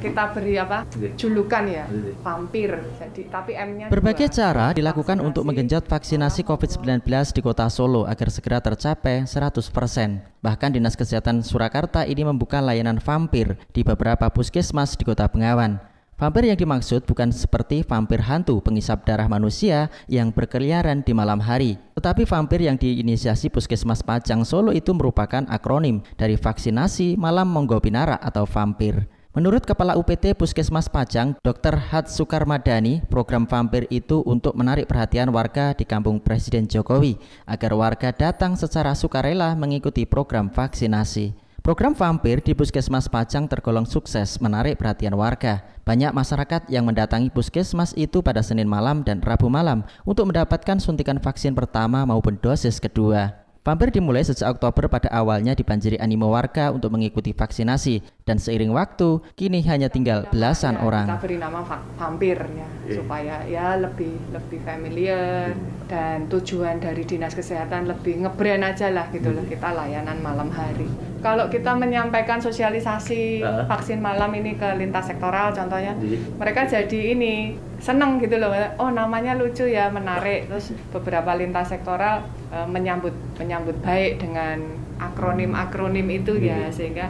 kita beri apa iya. julukan ya iya. vampir jadi tapi M-nya berbagai juga. cara dilakukan vaksinasi. untuk menggenjot vaksinasi COVID-19 di kota Solo agar segera tercapai 100 persen bahkan Dinas Kesehatan Surakarta ini membuka layanan vampir di beberapa puskesmas di kota Bengawan Vampir yang dimaksud bukan seperti vampir hantu pengisap darah manusia yang berkeliaran di malam hari. Tetapi vampir yang diinisiasi Puskesmas Pajang Solo itu merupakan akronim dari vaksinasi malam Monggo binara atau vampir. Menurut Kepala UPT Puskesmas Pajang, Dr. Hat Sukarmadani, program vampir itu untuk menarik perhatian warga di kampung Presiden Jokowi agar warga datang secara sukarela mengikuti program vaksinasi. Program vampir di Puskesmas Pajang tergolong sukses menarik perhatian warga. Banyak masyarakat yang mendatangi puskesmas itu pada Senin malam dan Rabu malam untuk mendapatkan suntikan vaksin pertama maupun dosis kedua. Pamper dimulai sejak Oktober pada awalnya dibanjiri animo warga untuk mengikuti vaksinasi dan seiring waktu kini hanya tinggal belasan iya, orang. Kita beri nama pampir ya yeah. supaya ya lebih lebih familiar iya. dan tujuan dari dinas kesehatan lebih ngebrand aja lah gitu loh iya. kita layanan malam hari kalau kita menyampaikan sosialisasi uh. vaksin malam ini ke lintas sektoral contohnya jadi. Iya. mereka jadi ini seneng gitu loh oh namanya lucu ya menarik terus beberapa lintas sektoral uh, menyambut menyambut baik dengan akronim akronim itu jadi. ya iya. sehingga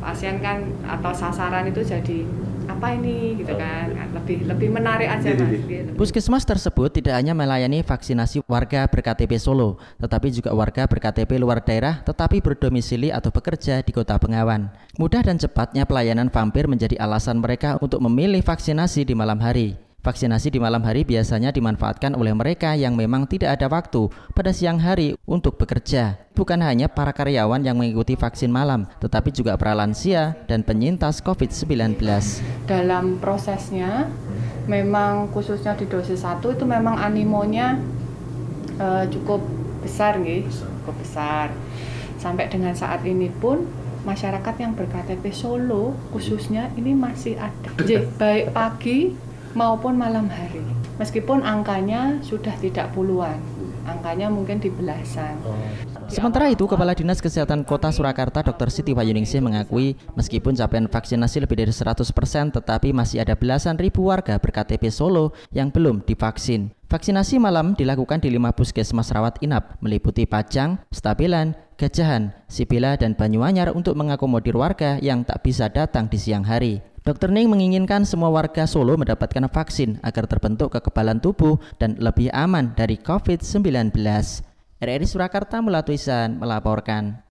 pasien kan atau sasaran itu jadi apa ini gitu oh. kan. kan lebih lebih menarik aja mas. Iya. Puskesmas tersebut tidak hanya melayani vaksinasi warga berKTP Solo, tetapi juga warga berKTP luar daerah tetapi berdomisili atau bekerja di Kota Bengawan. Mudah dan cepatnya pelayanan vampir menjadi alasan mereka untuk memilih vaksinasi di malam hari. Vaksinasi di malam hari biasanya dimanfaatkan oleh mereka yang memang tidak ada waktu pada siang hari untuk bekerja. Bukan hanya para karyawan yang mengikuti vaksin malam, tetapi juga para lansia dan penyintas COVID-19. Dalam prosesnya, memang khususnya di dosis 1 itu memang animonya uh, cukup besar nih, cukup besar. Sampai dengan saat ini pun masyarakat yang berKTP Solo khususnya ini masih ada. Jadi, baik pagi maupun malam hari. Meskipun angkanya sudah tidak puluhan, angkanya mungkin di belasan. Oh. Sementara itu, Kepala Dinas Kesehatan Kota Surakarta Dr. Siti Wayuningsih mengakui meskipun capaian vaksinasi lebih dari 100% tetapi masih ada belasan ribu warga berKTP Solo yang belum divaksin. Vaksinasi malam dilakukan di lima puskesmas rawat inap, meliputi Pajang, Stabilan, Gajahan, Sipila, dan Banyuanyar untuk mengakomodir warga yang tak bisa datang di siang hari. Dr. Ning menginginkan semua warga Solo mendapatkan vaksin agar terbentuk kekebalan tubuh dan lebih aman dari COVID-19. RRI Surakarta Mulatuisan melaporkan.